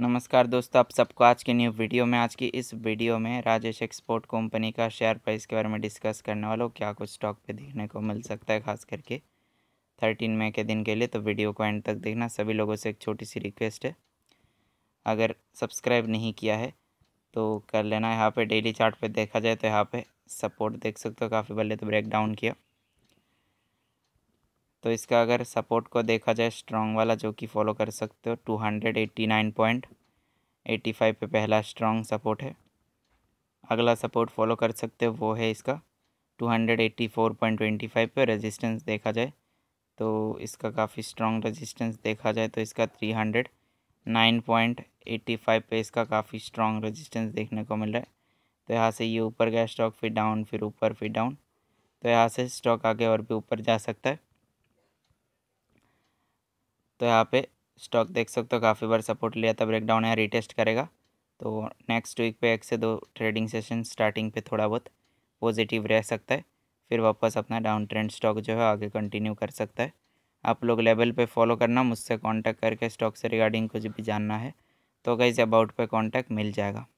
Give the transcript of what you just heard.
नमस्कार दोस्तों आप सबको आज के न्यू वीडियो में आज की इस वीडियो में राजेश एक्सपोर्ट कंपनी का शेयर प्राइस के बारे में डिस्कस करने वाला हूँ क्या कुछ स्टॉक पे देखने को मिल सकता है खास करके थर्टीन मई के दिन के लिए तो वीडियो को एंड तक देखना सभी लोगों से एक छोटी सी रिक्वेस्ट है अगर सब्सक्राइब नहीं किया है तो कर लेना यहाँ पर डेली चार्ट देखा जाए तो यहाँ पर सपोर्ट देख सकते हो काफ़ी पहले तो ब्रेक डाउन किया तो इसका अगर सपोर्ट को देखा जाए स्ट्रॉन्ग वाला जो कि फॉलो कर सकते हो two hundred eighty nine point eighty five पर पहला स्ट्रॉन्ग सपोर्ट है अगला सपोर्ट फॉलो कर सकते हो वो है इसका two hundred eighty four point twenty five पर रेजिस्टेंस देखा जाए तो इसका काफ़ी स्ट्रॉन्ग रजिस्टेंस देखा जाए तो इसका three hundred nine point eighty five पर इसका काफ़ी स्ट्रॉन्ग रजिस्टेंस देखने को मिल रहा है तो यहाँ से ये ऊपर गया स्टॉक फिर डाउन फिर ऊपर फिर डाउन तो यहाँ से स्टॉक आगे और भी ऊपर जा सकता है तो यहाँ पे स्टॉक देख सकते हो काफ़ी बार सपोर्ट लिया था ब्रेकडाउन यहाँ रिटेस्ट करेगा तो नेक्स्ट वीक पे एक से दो ट्रेडिंग सेशन स्टार्टिंग पे थोड़ा बहुत पॉजिटिव रह सकता है फिर वापस अपना डाउन ट्रेंड स्टॉक जो है आगे कंटिन्यू कर सकता है आप लोग लेवल पर फॉलो करना मुझसे कॉन्टैक्ट करके स्टॉक से रिगार्डिंग कुछ भी जानना है तो कैसे अबाउट पर कॉन्टैक्ट मिल जाएगा